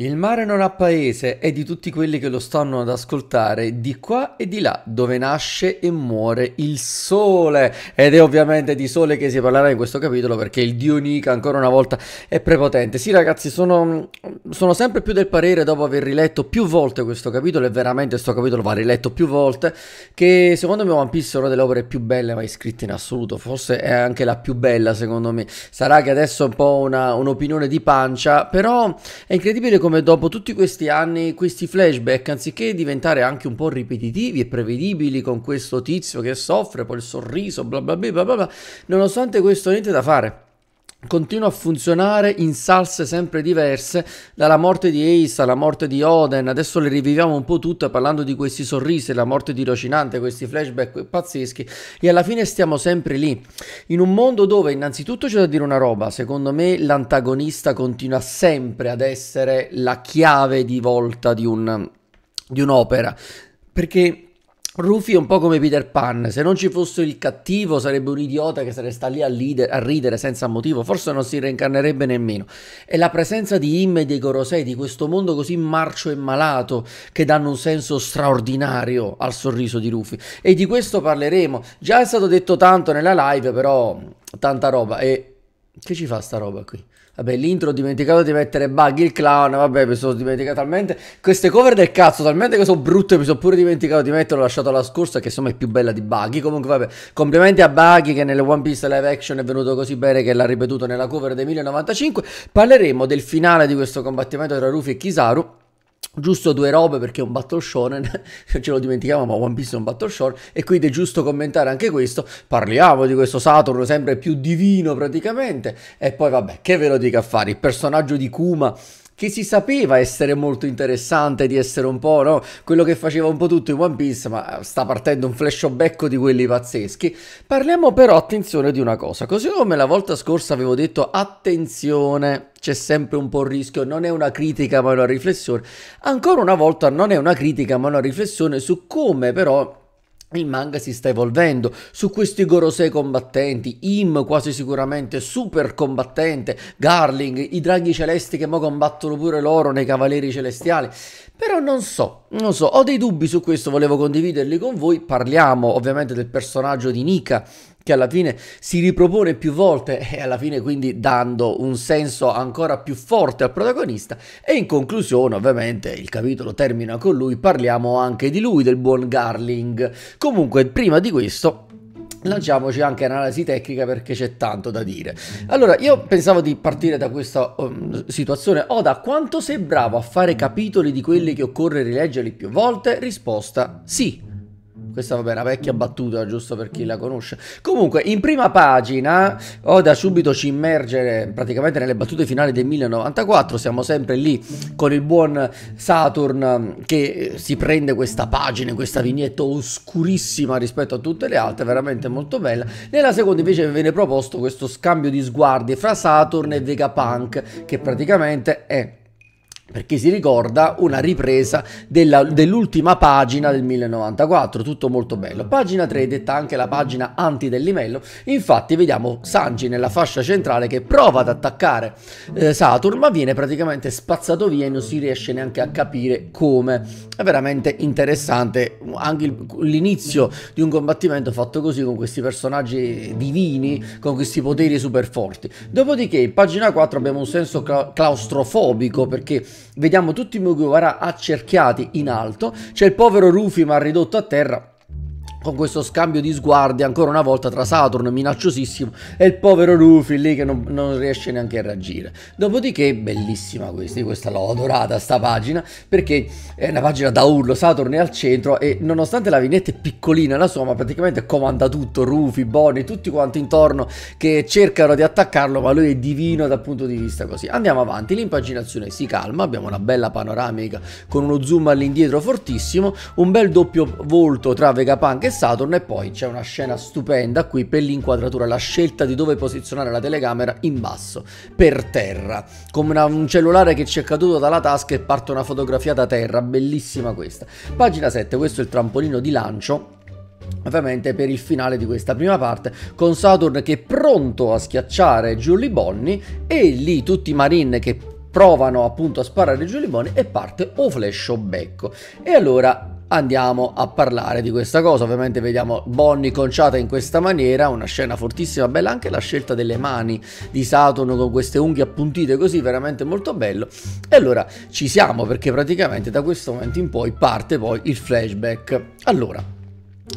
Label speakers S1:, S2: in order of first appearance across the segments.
S1: Il mare non ha paese è di tutti quelli che lo stanno ad ascoltare di qua e di là dove nasce e muore il sole ed è ovviamente di sole che si parlerà in questo capitolo perché il dio Nika ancora una volta è prepotente. Sì ragazzi sono, sono sempre più del parere dopo aver riletto più volte questo capitolo e veramente questo capitolo va riletto più volte che secondo me One Piece è una delle opere più belle mai scritte in assoluto forse è anche la più bella secondo me. Sarà che adesso è un po' un'opinione di pancia però è incredibile come come dopo tutti questi anni questi flashback, anziché diventare anche un po' ripetitivi e prevedibili con questo tizio che soffre, poi il sorriso, bla bla bla bla, bla nonostante questo niente da fare continua a funzionare in salse sempre diverse, dalla morte di Ace alla morte di Oden, adesso le riviviamo un po' tutte parlando di questi sorrisi, la morte di Rocinante, questi flashback pazzeschi e alla fine stiamo sempre lì, in un mondo dove innanzitutto c'è da dire una roba, secondo me l'antagonista continua sempre ad essere la chiave di volta di, un, di un'opera, perché Rufy è un po' come Peter Pan, se non ci fosse il cattivo sarebbe un idiota che sarebbe stato lì a, lider, a, ridere senza motivo, forse non si reincarnerebbe nemmeno. È la presenza di Im e dei Gorosei, di questo mondo così marcio e malato, che danno un senso straordinario al sorriso di Rufy. E di questo parleremo, già è stato detto tanto nella live, però tanta roba. E che ci fa sta roba qui? Vabbè, l'intro ho dimenticato di mettere Buggy il clown. Vabbè, mi sono dimenticato talmente. Queste cover del cazzo, talmente che sono brutte, mi sono pure dimenticato di metterlo. Ho lasciato la scorsa, che insomma è più bella di Buggy. Comunque, vabbè, complimenti a Buggy che nelle One Piece live action è venuto così bene che l'ha ripetuto nella cover del 1095. Parleremo del finale di questo combattimento tra Rufi e Kisaru Giusto due robe perché è un battle shonen, ce lo dimentichiamo ma One Piece è un battle shonen e quindi è giusto commentare anche questo. Parliamo di questo Saturn sempre più divino praticamente e poi vabbè, che ve lo dico a fare, il personaggio di Kuma che si sapeva essere molto interessante, di essere un po', no? Quello che faceva un po' tutto in One Piece, ma sta partendo un flashback di quelli pazzeschi. Parliamo però, attenzione, di una cosa. Così come la volta scorsa avevo detto, attenzione, c'è sempre un po' il rischio, non è una critica ma è una riflessione. Ancora una volta non è una critica ma è una riflessione su come però il manga si sta evolvendo su questi Gorosei combattenti, Im quasi sicuramente super combattente, Garling, i draghi celesti che mo combattono pure loro nei Cavalieri Celestiali. Però non so, non so, ho dei dubbi su questo, volevo condividerli con voi. Parliamo ovviamente del personaggio di Nika che alla fine si ripropone più volte e alla fine quindi dando un senso ancora più forte al protagonista e in conclusione ovviamente il capitolo termina con lui, parliamo anche di lui, del buon Garling. Comunque prima di questo Lanciamoci anche analisi tecnica perché c'è tanto da dire. Allora, io pensavo di partire da questa um, situazione. Oda, quanto sei bravo a fare capitoli di quelli che occorre rileggerli più volte? Risposta sì. Questa vabbè è una vecchia battuta, giusto per chi la conosce. Comunque, in prima pagina, ho oh, da subito ci immergere praticamente nelle battute finali del 1094. Siamo sempre lì con il buon Saturn mm, che eh, si prende questa pagina, questa vignetta oscurissima rispetto a tutte le altre, veramente molto bella. Nella seconda invece viene proposto questo scambio di sguardi fra Saturn e Vegapunk, che praticamente è per chi si ricorda, una ripresa della, dell'ultima pagina del 1094, tutto molto bello. Pagina 3, è detta anche la pagina anti del livello, infatti vediamo Sanji nella fascia centrale che prova ad attaccare eh, Saturn, ma viene praticamente spazzato via e non si riesce neanche a capire come. È veramente interessante anche il, l'inizio di un combattimento fatto così, con questi personaggi divini, con questi poteri super forti. Dopodiché, in pagina 4 abbiamo un senso claustrofobico, perché Vediamo tutti i Mugiwara accerchiati in alto. C'è il povero Rufy ma ridotto a terra con questo scambio di sguardi ancora una volta tra Saturn minacciosissimo e il povero Luffy lì che non, non riesce neanche a reagire. Dopodiché bellissima questa, questa l'ho adorata sta pagina perché è una pagina da urlo, Saturn è al centro e nonostante la vignetta è piccolina la sua ma praticamente comanda tutto, Luffy, Bonnie, tutti quanti intorno che cercano di attaccarlo ma lui è divino dal punto di vista così. Andiamo avanti, l'impaginazione si calma, abbiamo una bella panoramica con uno zoom all'indietro fortissimo, un bel doppio volto tra Vegapunk e Saturn e poi c'è una scena stupenda qui per l'inquadratura, la scelta di dove posizionare la telecamera in basso, per terra, come una, un cellulare che ci è caduto dalla tasca e parte una fotografia da terra, bellissima questa. Pagina 7, questo è il trampolino di lancio ovviamente per il finale di questa prima parte con Saturn che è pronto a schiacciare Julie Bonnie e lì tutti i marine che provano appunto a sparare Julie Bonnie e parte o flash o becco e allora andiamo a parlare di questa cosa. Ovviamente vediamo Bonnie conciata in questa maniera, una scena fortissima, bella anche la scelta delle mani di Saturn con queste unghie appuntite così, veramente molto bello. E allora ci siamo perché praticamente da questo momento in poi parte poi il flashback. Allora,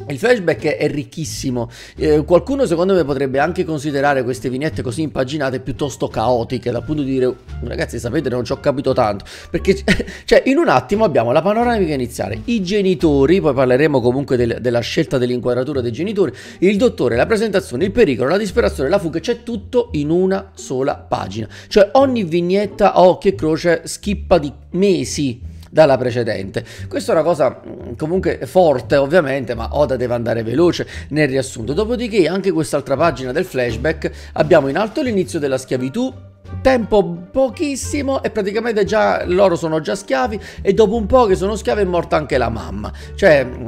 S1: il flashback è ricchissimo, eh, qualcuno secondo me potrebbe anche considerare queste vignette così impaginate piuttosto caotiche, dal punto di dire ragazzi sapete non ci ho capito tanto, perché cioè, in un attimo abbiamo la panoramica iniziale, i genitori, poi parleremo comunque del, della scelta dell'inquadratura dei genitori, il dottore, la presentazione, il pericolo, la disperazione, la fuga, c'è tutto in una sola pagina, cioè ogni vignetta a occhio e croce schippa di mesi dalla precedente. Questa è una cosa mm, comunque forte ovviamente, ma Oda deve andare veloce nel riassunto. Dopodiché anche quest'altra pagina del flashback abbiamo in alto l'inizio della schiavitù, tempo pochissimo e praticamente già loro sono già schiavi e dopo un po' che sono schiavi è morta anche la mamma. Cioè mm,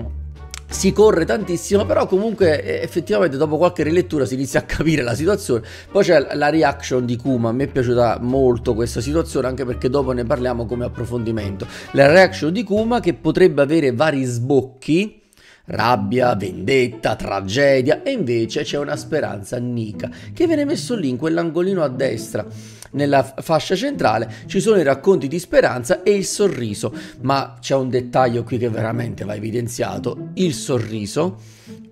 S1: si corre tantissimo, però comunque effettivamente dopo qualche rilettura si inizia a capire la situazione. Poi c'è la reaction di Kuma, a me è piaciuta molto questa situazione anche perché dopo ne parliamo come approfondimento. La reaction di Kuma che potrebbe avere vari sbocchi rabbia, vendetta, tragedia e invece c'è una speranza Nika, che viene messo lì in quell'angolino a destra nella fascia centrale ci sono i racconti di speranza e il sorriso, ma c'è un dettaglio qui che veramente va evidenziato, il sorriso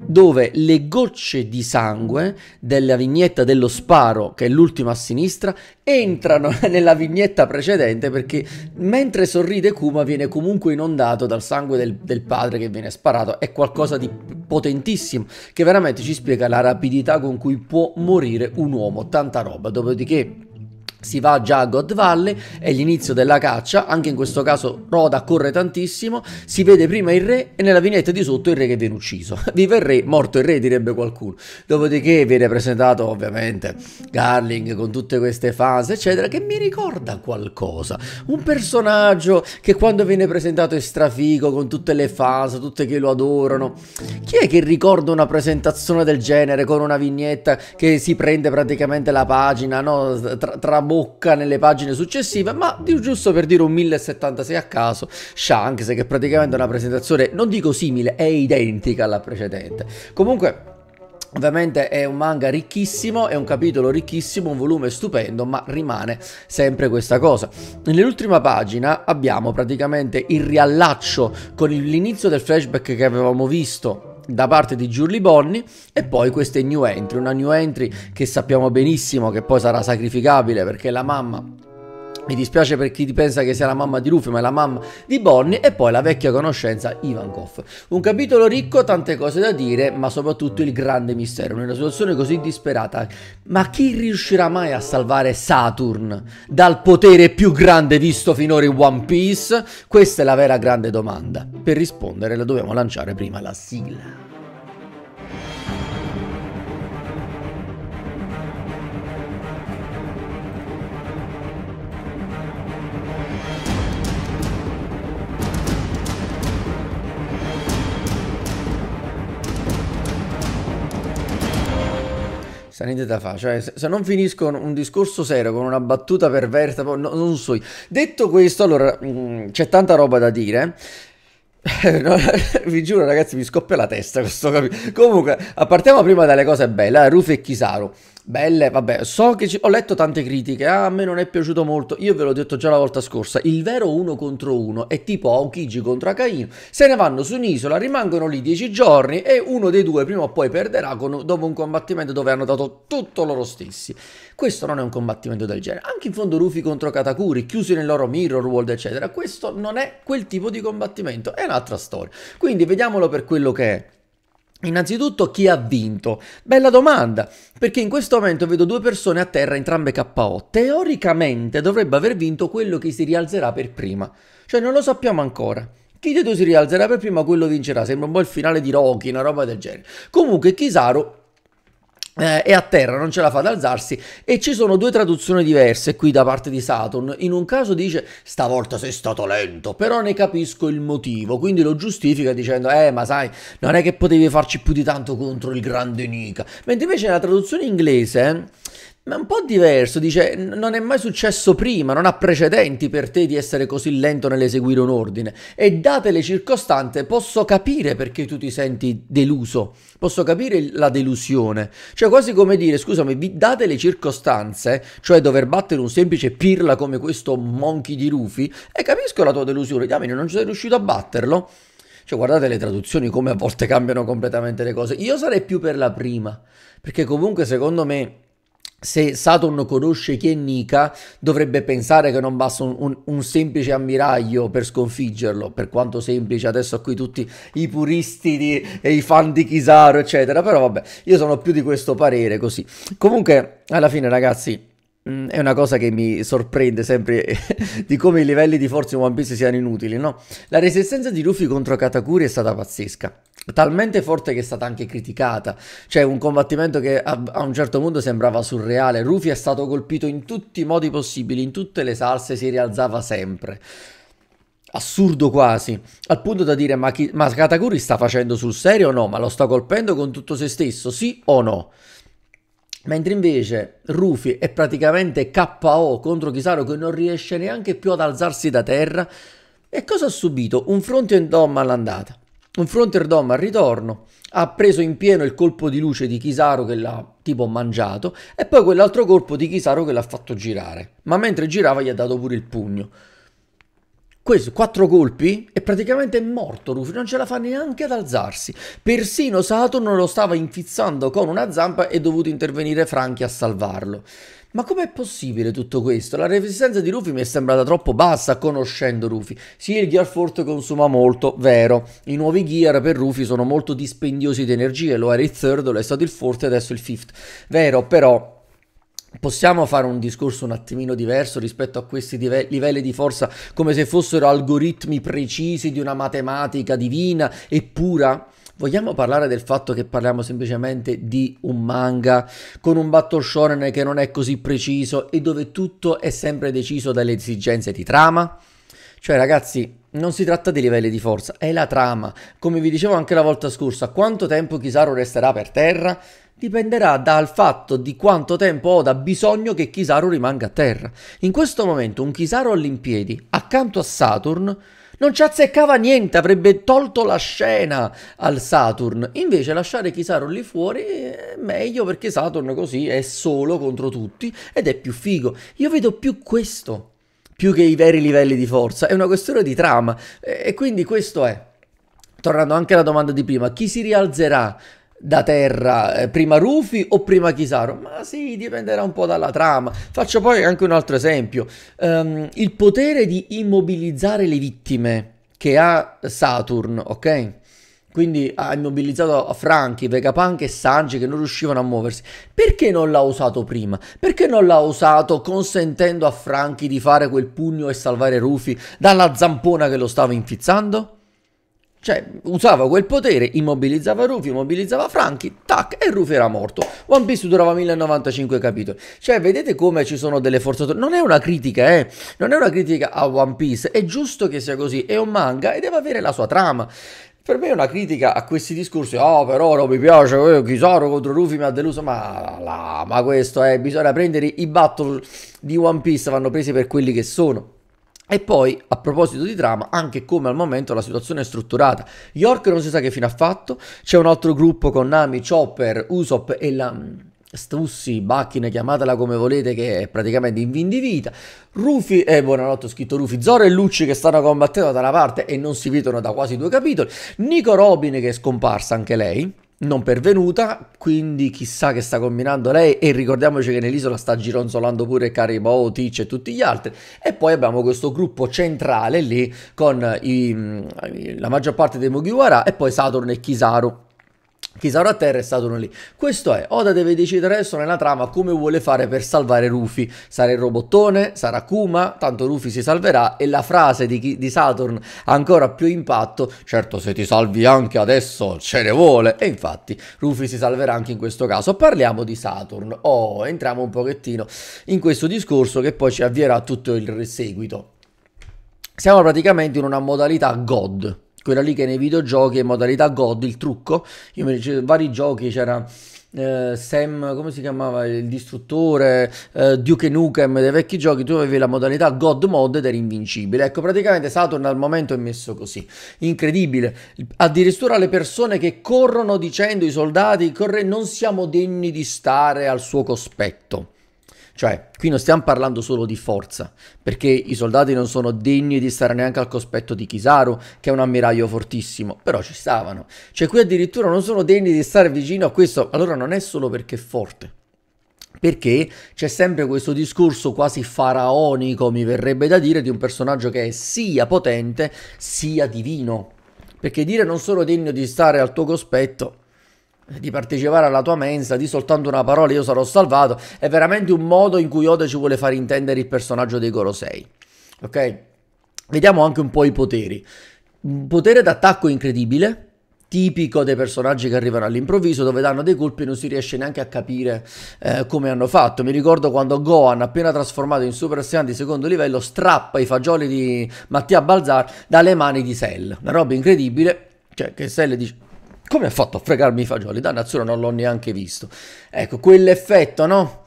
S1: dove le gocce di sangue della vignetta dello sparo, che è l'ultima a sinistra, entrano nella vignetta precedente perché mentre sorride Kuma viene comunque inondato dal sangue del, del padre che viene sparato. È qualcosa di potentissimo che veramente ci spiega la rapidità con cui può morire un uomo, tanta roba. Dopodiché si va già a God Valley, è l'inizio della caccia, anche in questo caso Roda corre tantissimo, si vede prima il re e nella vignetta di sotto il re che viene ucciso. Vive il re, morto il re direbbe qualcuno. Dopodiché viene presentato ovviamente Garling con tutte queste fasi eccetera che mi ricorda qualcosa. Un personaggio che quando viene presentato è strafico con tutte le fasi, tutte che lo adorano. Chi è che ricorda una presentazione del genere con una vignetta che si prende praticamente la pagina, no? Tra, tra bocca nelle pagine successive, ma giusto per dire un 1076 a caso, Shanks che praticamente è una presentazione, non dico simile, è identica alla precedente. Comunque Ovviamente è un manga ricchissimo, è un capitolo ricchissimo, un volume stupendo, ma rimane sempre questa cosa. Nell'ultima pagina abbiamo praticamente il riallaccio con l'inizio del flashback che avevamo visto da parte di Giurli Bonni e poi queste new entry, una new entry che sappiamo benissimo che poi sarà sacrificabile perché la mamma mi dispiace per chi pensa che sia la mamma di Luffy, ma è la mamma di Bonnie. E poi la vecchia conoscenza Ivankov. Un capitolo ricco, tante cose da dire, ma soprattutto il grande mistero. In una situazione così disperata, ma chi riuscirà mai a salvare Saturn dal potere più grande visto finora in One Piece? Questa è la vera grande domanda. Per rispondere la dobbiamo lanciare prima la sigla. Sa niente da fare, cioè se non finisco un discorso serio con una battuta perversa, no, non so. Detto questo, allora mm, c'è tanta roba da dire. vi giuro ragazzi mi scoppia la testa questo capito. Comunque, partiamo prima dalle cose belle, eh, e Chisaru. Belle, vabbè, so che ci... ho letto tante critiche, ah, a me non è piaciuto molto, io ve l'ho detto già la volta scorsa, il vero uno contro uno è tipo Aokiji contro Akainu, se ne vanno su un'isola, rimangono lì dieci giorni e uno dei due prima o poi perderà con... dopo un combattimento dove hanno dato tutto loro stessi. Questo non è un combattimento del genere, anche in fondo Rufy contro Katakuri, chiusi nel loro mirror world eccetera, questo non è quel tipo di combattimento, è un'altra storia. Quindi vediamolo per quello che è. Innanzitutto chi ha vinto? Bella domanda, perché in questo momento vedo due persone a terra entrambe KO. Teoricamente dovrebbe aver vinto quello che si rialzerà per prima, cioè non lo sappiamo ancora. Chi di due si rialzerà per prima quello vincerà, sembra un po' il finale di Rocky, una roba del genere. Comunque Kisaru eh, è a terra, non ce la fa ad alzarsi e ci sono due traduzioni diverse qui da parte di Saturn. In un caso dice stavolta sei stato lento, però ne capisco il motivo, quindi lo giustifica dicendo eh ma sai, non è che potevi farci più di tanto contro il grande Nika. Mentre invece la traduzione inglese ma è un po' diverso, dice, non è mai successo prima, non ha precedenti per te di essere così lento nell'eseguire un ordine e date le circostanze posso capire perché tu ti senti deluso, posso capire la delusione, cioè quasi come dire, scusami, vi date le circostanze, cioè dover battere un semplice pirla come questo monkey di Rufy e capisco la tua delusione, diamine non sei riuscito a batterlo. Cioè, guardate le traduzioni come a volte cambiano completamente le cose. Io sarei più per la prima, perché comunque secondo me se Saturn conosce chi è Nika, dovrebbe pensare che non basta un, un, un, semplice ammiraglio per sconfiggerlo, per quanto semplice, adesso qui tutti i puristi di, e i fan di Kisaro, eccetera, però vabbè, io sono più di questo parere così. Comunque, alla fine ragazzi, mm, è una cosa che mi sorprende sempre di come i livelli di forza in One Piece siano inutili, no? La resistenza di Luffy contro Katakuri è stata pazzesca talmente forte che è stata anche criticata. Cioè, un combattimento che a, a, un certo punto sembrava surreale. Rufy è stato colpito in tutti i modi possibili, in tutte le salse, si rialzava sempre. Assurdo quasi, al punto da dire: Ma, chi, ma Katakuri sta facendo sul serio o no? Ma lo sta colpendo con tutto se stesso, sì o no? Mentre invece Rufy è praticamente KO contro Kisaru che non riesce neanche più ad alzarsi da terra. E cosa ha subito? Un front end domma all'andata un Fronterdom al ritorno ha preso in pieno il colpo di luce di Kisaro che l'ha tipo mangiato e poi quell'altro colpo di Kisaro che l'ha fatto girare, ma mentre girava gli ha dato pure il pugno. Questo, quattro colpi e praticamente è morto Rufy, non ce la fa neanche ad alzarsi. Persino Saturn lo stava infizzando con una zampa e è dovuto intervenire Franchi a salvarlo. Ma com'è possibile tutto questo? La resistenza di Rufy mi è sembrata troppo bassa conoscendo Rufy. Sì, il Gear Fort consuma molto, vero. I nuovi Gear per Rufy sono molto dispendiosi di energie, lo era il third, lo è stato il fourth e adesso il fifth. Vero, però Possiamo fare un discorso un attimino diverso rispetto a questi dive- livelli di forza come se fossero algoritmi precisi di una matematica divina e pura? Vogliamo parlare del fatto che parliamo semplicemente di un manga con un battle shonen che non è così preciso e dove tutto è sempre deciso dalle esigenze di trama? Cioè ragazzi, non si tratta di livelli di forza, è la trama. Come vi dicevo anche la volta scorsa, quanto tempo Kizaru resterà per terra dipenderà dal fatto di quanto tempo Oda ha bisogno che Kizaru rimanga a terra. In questo momento un Kizaru all'impiedi accanto a Saturn non ci azzeccava niente, avrebbe tolto la scena al Saturn. Invece lasciare Kizaru lì fuori è meglio perché Saturn così è solo contro tutti ed è più figo. Io vedo più questo, più che i veri livelli di forza, è una questione di trama e quindi questo è. Tornando anche alla domanda di prima, chi si rialzerà? da terra eh, prima Rufy o prima Chisaro? Ma sì, dipenderà un po' dalla trama. Faccio poi anche un altro esempio. Um, il potere di immobilizzare le vittime che ha Saturn, ok? Quindi ha immobilizzato Franchi, Vegapunk e Sanji che non riuscivano a muoversi. Perché non l'ha usato prima? Perché non l'ha usato consentendo a Franchi di fare quel pugno e salvare Rufy dalla zampona che lo stava infizzando? Cioè, usava quel potere, immobilizzava Rufy, immobilizzava Franchi, tac, e Rufy era morto. One Piece durava 1095 capitoli. Cioè, vedete come ci sono delle forzature. Non è una critica, eh. Non è una critica a One Piece. È giusto che sia così. È un manga e deve avere la sua trama. Per me è una critica a questi discorsi, ah oh, però non mi piace, eh, Kisaro contro Rufy mi ha deluso, ma, la, ma questo eh, bisogna prendere i battle di One Piece, vanno presi per quelli che sono. E poi, a proposito di trama, anche come al momento la situazione è strutturata. York non si sa che fine ha fatto, c'è un altro gruppo con Nami, Chopper, Usopp e la... Mm, Stussi, Bacchine, chiamatela come volete, che è praticamente in vin di vita. Rufy, eh, buonanotte, ho scritto Rufy, Zoro e Lucci che stanno combattendo da una parte e non si vedono da quasi due capitoli. Nico Robin che è scomparsa anche lei non pervenuta, quindi chissà che sta combinando lei e ricordiamoci che nell'isola sta gironzolando pure Caribou, Tic e tutti gli altri e poi abbiamo questo gruppo centrale lì con i, mm, la maggior parte dei Mugiwara e poi Saturn e Kizaru Kizaru a terra è Saturno lì. Questo è, Oda deve decidere adesso nella trama come vuole fare per salvare Rufy. Sarà il robottone, sarà Kuma, tanto Rufy si salverà e la frase di, di, Saturn ha ancora più impatto. Certo se ti salvi anche adesso ce ne vuole. E infatti Rufy si salverà anche in questo caso. Parliamo di Saturn. Oh, entriamo un pochettino in questo discorso che poi ci avvierà tutto il seguito. Siamo praticamente in una modalità God, quella lì che nei videogiochi è modalità god, il trucco. Io mi ricordo vari giochi c'era eh, Sam, come si chiamava? Il distruttore, eh, Duke Nukem dei vecchi giochi, tu avevi la modalità God Mod ed eri invincibile. Ecco, praticamente Saturn al momento è messo così. Incredibile. Addirittura le persone che corrono dicendo, i soldati, corre, non siamo degni di stare al suo cospetto. Cioè, qui non stiamo parlando solo di forza, perché i soldati non sono degni di stare neanche al cospetto di Kisaru, che è un ammiraglio fortissimo, però ci stavano. Cioè, qui addirittura non sono degni di stare vicino a questo, allora non è solo perché è forte perché c'è sempre questo discorso quasi faraonico, mi verrebbe da dire, di un personaggio che è sia potente sia divino. Perché dire non sono degno di stare al tuo cospetto di partecipare alla tua mensa, di soltanto una parola io sarò salvato, è veramente un modo in cui Oda ci vuole far intendere il personaggio dei Gorosei. Ok? Vediamo anche un po' i poteri. Un potere d'attacco incredibile, tipico dei personaggi che arrivano all'improvviso, dove danno dei colpi e non si riesce neanche a capire eh, come hanno fatto. Mi ricordo quando Gohan, appena trasformato in Super Saiyan di secondo livello, strappa i fagioli di Mattia Balzar dalle mani di Cell. Una roba incredibile, cioè che Cell dice come ha fatto a fregarmi i fagioli? Dannazione, non l'ho neanche visto. Ecco, quell'effetto, no?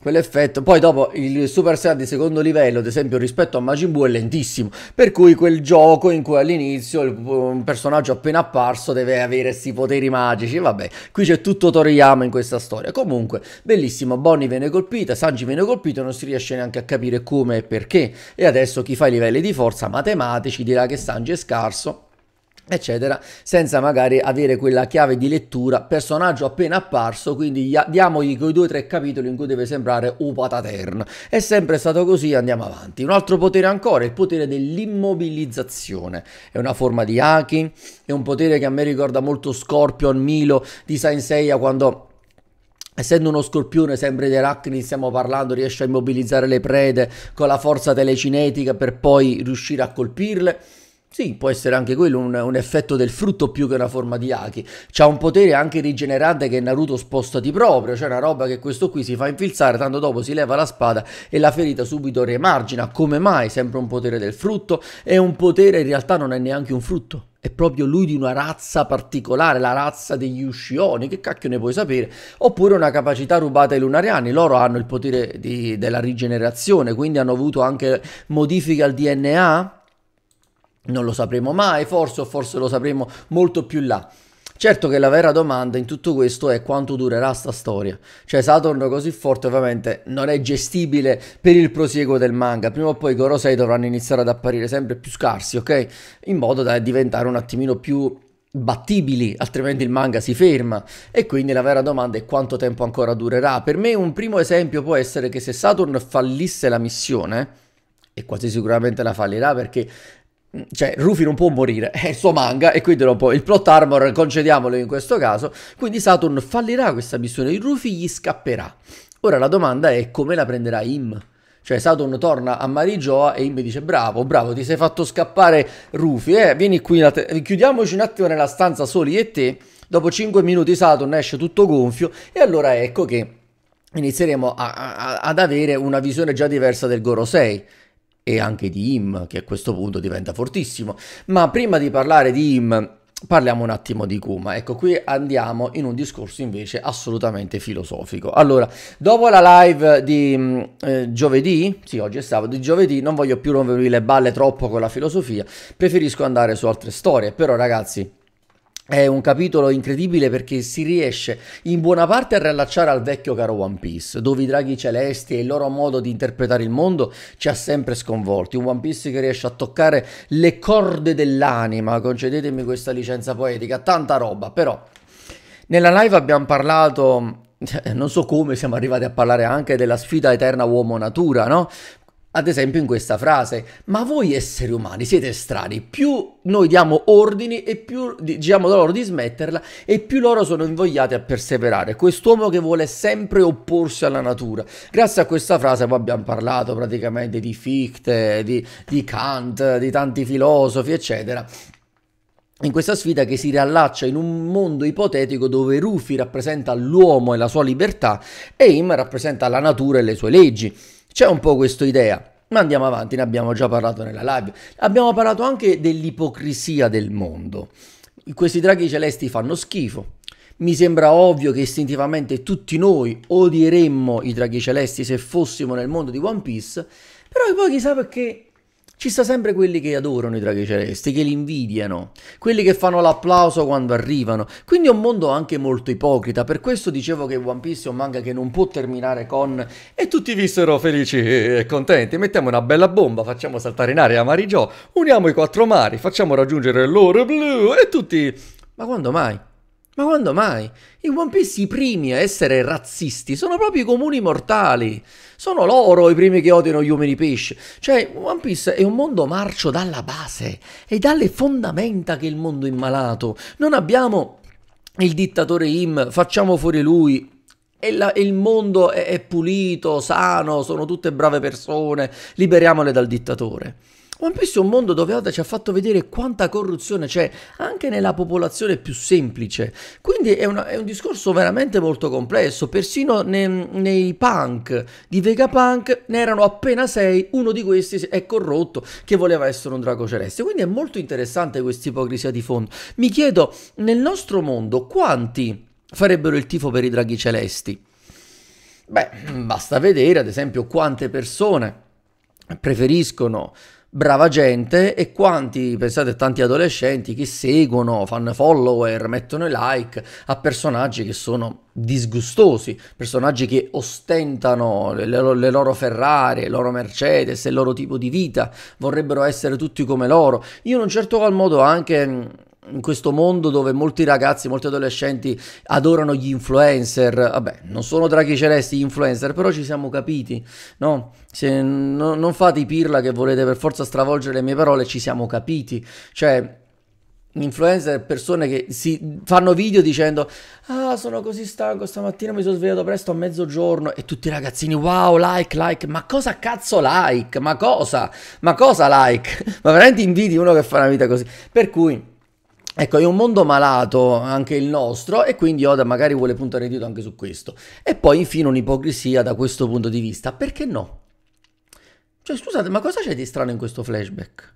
S1: Quell'effetto. Poi dopo il Super Saiyan di secondo livello, ad esempio rispetto a Majin Buu, è lentissimo. Per cui quel gioco in cui all'inizio un personaggio appena apparso deve avere questi poteri magici. Vabbè, qui c'è tutto Toriyama in questa storia. Comunque, bellissimo. Bonnie viene colpita, Sanji viene colpito, non si riesce neanche a capire come e perché. E adesso chi fa i livelli di forza matematici dirà che Sanji è scarso eccetera, senza magari avere quella chiave di lettura, personaggio appena apparso, quindi diamogli quei due o tre capitoli in cui deve sembrare un patatern. È sempre stato così, andiamo avanti. Un altro potere ancora, il potere dell'immobilizzazione. È una forma di hacking, è un potere che a me ricorda molto Scorpion, Milo, di Saint Seiya quando Essendo uno scorpione, sempre di arachnidi stiamo parlando, riesce a immobilizzare le prede con la forza telecinetica per poi riuscire a colpirle. Sì, può essere anche quello un, un, effetto del frutto più che una forma di Aki. C'ha un potere anche rigenerante che Naruto sposta di proprio, cioè una roba che questo qui si fa infilzare, tanto dopo si leva la spada e la ferita subito riemargina. Come mai? Sempre un potere del frutto È un potere in realtà non è neanche un frutto. È proprio lui di una razza particolare, la razza degli Uscioni, che cacchio ne puoi sapere? Oppure una capacità rubata ai Lunariani, loro hanno il potere di, della rigenerazione, quindi hanno avuto anche modifiche al DNA? non lo sapremo mai, forse o forse lo sapremo molto più là. Certo che la vera domanda in tutto questo è quanto durerà sta storia. Cioè Saturn così forte ovviamente non è gestibile per il prosieguo del manga. Prima o poi i Gorosei dovranno iniziare ad apparire sempre più scarsi, ok? In modo da diventare un attimino più battibili, altrimenti il manga si ferma. E quindi la vera domanda è quanto tempo ancora durerà. Per me un primo esempio può essere che se Saturn fallisse la missione, e quasi sicuramente la fallirà perché Mm, cioè Rufy non può morire, è il suo manga e quindi non può, il plot armor concediamolo in questo caso, quindi Saturn fallirà questa missione, Rufy gli scapperà. Ora la domanda è come la prenderà Im? Cioè Saturn torna a Marigioa e Im dice bravo, bravo, ti sei fatto scappare Rufy, eh, vieni qui, chiudiamoci un attimo nella stanza soli e te, dopo 5 minuti Saturn esce tutto gonfio e allora ecco che inizieremo a, a, ad avere una visione già diversa del Gorosei e anche di Im, che a questo punto diventa fortissimo. Ma prima di parlare di Im, parliamo un attimo di Kuma. Ecco, qui andiamo in un discorso invece assolutamente filosofico. Allora, dopo la live di mm, eh, giovedì, sì, oggi è sabato, di giovedì, non voglio più rompervi le balle troppo con la filosofia, preferisco andare su altre storie, però ragazzi, è un capitolo incredibile perché si riesce in buona parte a riallacciare al vecchio caro One Piece, dove i draghi celesti e il loro modo di interpretare il mondo ci ha sempre sconvolti. Un One Piece che riesce a toccare le corde dell'anima, concedetemi questa licenza poetica, tanta roba, però. Nella live abbiamo parlato non so come siamo arrivati a parlare anche della sfida eterna uomo-natura, no? ad esempio in questa frase, ma voi esseri umani siete strani, più noi diamo ordini e più diciamo loro di smetterla e più loro sono invogliati a perseverare, quest'uomo che vuole sempre opporsi alla natura. Grazie a questa frase poi abbiamo parlato praticamente di Fichte, di, di Kant, di tanti filosofi eccetera in questa sfida che si riallaccia in un mondo ipotetico dove Rufi rappresenta l'uomo e la sua libertà e Im rappresenta la natura e le sue leggi. C'è un po' questa idea, ma andiamo avanti, ne abbiamo già parlato nella live. Abbiamo parlato anche dell'ipocrisia del mondo. Questi draghi celesti fanno schifo. Mi sembra ovvio che istintivamente tutti noi odieremmo i draghi celesti se fossimo nel mondo di One Piece, però poi chissà perché ci sta sempre quelli che adorano i draghi celesti, che li invidiano, quelli che fanno l'applauso quando arrivano. Quindi è un mondo anche molto ipocrita, per questo dicevo che One Piece è un manga che non può terminare con e tutti vissero felici e contenti, mettiamo una bella bomba, facciamo saltare in aria Marigio, uniamo i quattro mari, facciamo raggiungere l'oro blu e tutti... Ma quando mai? Ma quando mai? In One Piece i primi a essere razzisti sono proprio i comuni mortali. Sono loro i primi che odiano gli uomini pesce. Cioè, One Piece è un mondo marcio dalla base. È dalle fondamenta che il mondo è malato. Non abbiamo il dittatore Im, facciamo fuori lui. E, la, il mondo è, è pulito, sano, sono tutte brave persone, liberiamole dal dittatore. One Piece è un mondo dove Oda ci ha fatto vedere quanta corruzione c'è anche nella popolazione più semplice. Quindi è, una, è un discorso veramente molto complesso. Persino ne, nei punk di Vegapunk ne erano appena sei, uno di questi è corrotto che voleva essere un drago celeste. Quindi è molto interessante questa ipocrisia di fondo. Mi chiedo, nel nostro mondo, quanti farebbero il tifo per i draghi celesti? Beh, basta vedere ad esempio quante persone preferiscono brava gente e quanti, pensate, tanti adolescenti che seguono, fanno follower, mettono like a personaggi che sono disgustosi, personaggi che ostentano le, loro, le loro Ferrari, le loro Mercedes, il loro tipo di vita, vorrebbero essere tutti come loro. Io in un certo qual modo anche in questo mondo dove molti ragazzi, molti adolescenti adorano gli influencer, vabbè, non sono draghi celesti gli influencer, però ci siamo capiti, no? Se no, non fate i pirla che volete per forza stravolgere le mie parole, ci siamo capiti. Cioè, influencer, persone che si fanno video dicendo ah sono così stanco stamattina mi sono svegliato presto a mezzogiorno e tutti i ragazzini wow like like ma cosa cazzo like ma cosa ma cosa like ma veramente invidi uno che fa una vita così per cui Ecco, è un mondo malato anche il nostro e quindi Oda magari vuole puntare il dito anche su questo. E poi infine un'ipocrisia da questo punto di vista. Perché no? Cioè, scusate, ma cosa c'è di strano in questo flashback?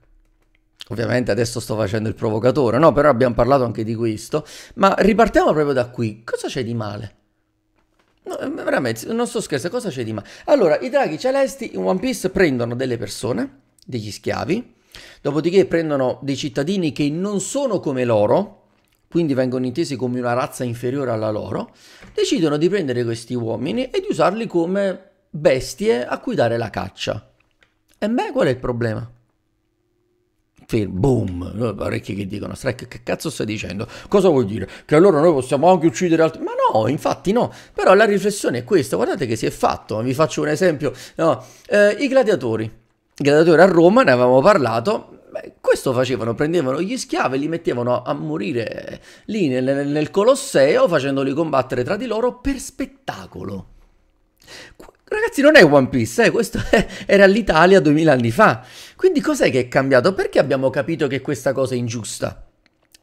S1: Ovviamente adesso sto facendo il provocatore, no? Però abbiamo parlato anche di questo. Ma ripartiamo proprio da qui. Cosa c'è di male? No, eh, veramente, non sto scherzando, cosa c'è di male? Allora, i draghi celesti in One Piece prendono delle persone, degli schiavi, Dopodiché prendono dei cittadini che non sono come loro, quindi vengono intesi come una razza inferiore alla loro, decidono di prendere questi uomini e di usarli come bestie a cui dare la caccia. E beh, qual è il problema? boom, parecchi che dicono, Strike, che cazzo stai dicendo? Cosa vuol dire? Che allora noi possiamo anche uccidere altri... Ma no, infatti no, però la riflessione è questa, guardate che si è fatto, vi faccio un esempio, no, eh, i gladiatori, gladiatore a Roma, ne avevamo parlato, questo facevano, prendevano gli schiavi e li mettevano a morire lì nel, nel, Colosseo facendoli combattere tra di loro per spettacolo. Ragazzi, non è One Piece, eh? questo è, era l'Italia 2000 anni fa. Quindi cos'è che è cambiato? Perché abbiamo capito che questa cosa è ingiusta?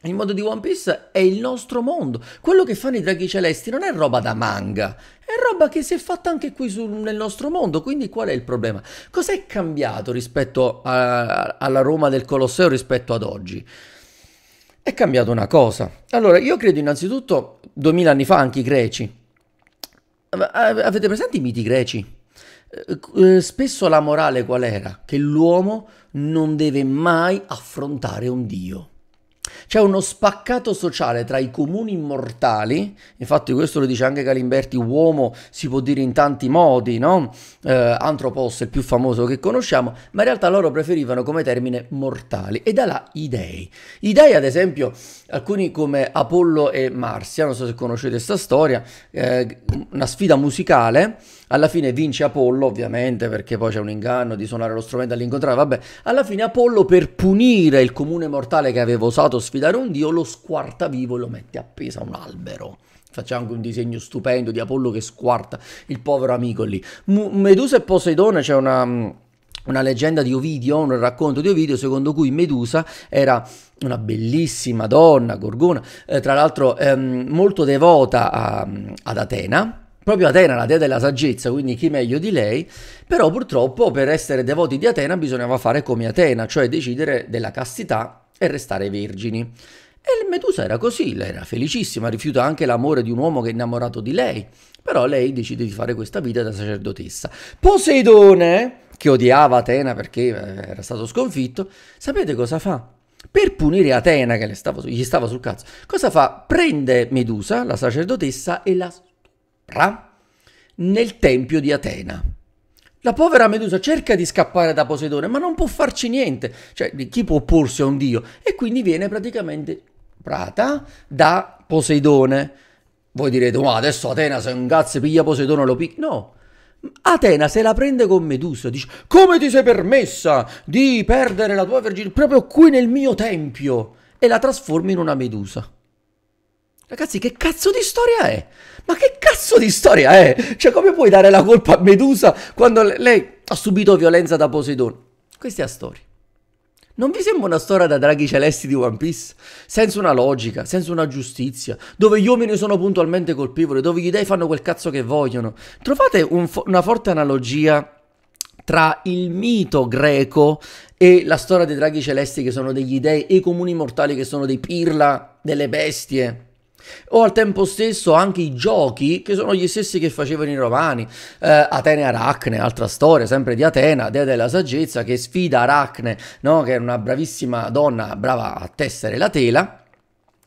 S1: Il mondo di One Piece è il nostro mondo. Quello che fanno i draghi celesti non è roba da manga, è roba che si è fatta anche qui su, nel nostro mondo. Quindi qual è il problema? Cos'è cambiato rispetto a, alla Roma del Colosseo rispetto ad oggi? È cambiata una cosa. Allora, io credo innanzitutto, 2000 anni fa anche i greci. Avete presente i miti greci? Eh, eh, spesso la morale qual era? Che l'uomo non deve mai affrontare un dio. C'è uno spaccato sociale tra i comuni mortali, infatti questo lo dice anche Galimberti, uomo si può dire in tanti modi, no? Eh, antropos è il più famoso che conosciamo, ma in realtà loro preferivano come termine mortali e da là i dei. I dei ad esempio, alcuni come Apollo e Marsia, non so se conoscete questa storia, eh, una sfida musicale alla fine vince Apollo, ovviamente, perché poi c'è un inganno di suonare lo strumento all'incontrario, vabbè, alla fine Apollo per punire il comune mortale che aveva osato sfidare un dio lo squarta vivo e lo mette appeso a un albero. Facciamo anche un disegno stupendo di Apollo che squarta il povero amico lì. M Medusa e Poseidone c'è una una leggenda di Ovidio, un racconto di Ovidio secondo cui Medusa era una bellissima donna, gorgona, eh, tra l'altro ehm, molto devota a, ad Atena, proprio Atena, la dea della saggezza, quindi chi meglio di lei, però purtroppo per essere devoti di Atena bisognava fare come Atena, cioè decidere della castità e restare vergini. E Medusa era così, lei era felicissima, rifiuta anche l'amore di un uomo che è innamorato di lei, però lei decide di fare questa vita da sacerdotessa. Poseidone, che odiava Atena perché eh, era stato sconfitto, sapete cosa fa? Per punire Atena, che stava, gli stava sul cazzo, cosa fa? Prende Medusa, la sacerdotessa, e la Ra, nel tempio di Atena. La povera Medusa cerca di scappare da Poseidone, ma non può farci niente. Cioè, chi può opporsi a un dio? E quindi viene praticamente prata da Poseidone. Voi direte, ma adesso Atena se un cazzo piglia Poseidone lo piglia. No. Atena se la prende con Medusa, dice, come ti sei permessa di perdere la tua verginità proprio qui nel mio tempio? E la trasforma in una Medusa. Ragazzi, che cazzo di storia è? Ma che cazzo di storia è? Cioè, come puoi dare la colpa a Medusa quando lei ha subito violenza da Poseidon? Questa è la storia. Non vi sembra una storia da draghi celesti di One Piece? Senza una logica, senza una giustizia, dove gli uomini sono puntualmente colpevoli, dove gli dei fanno quel cazzo che vogliono. Trovate un fo una forte analogia tra il mito greco e la storia dei draghi celesti che sono degli dei e i comuni mortali che sono dei pirla, delle bestie o al tempo stesso anche i giochi che sono gli stessi che facevano i romani. Eh, Atene Aracne, altra storia, sempre di Atena, dea della saggezza, che sfida Aracne, no? che è una bravissima donna, brava a tessere la tela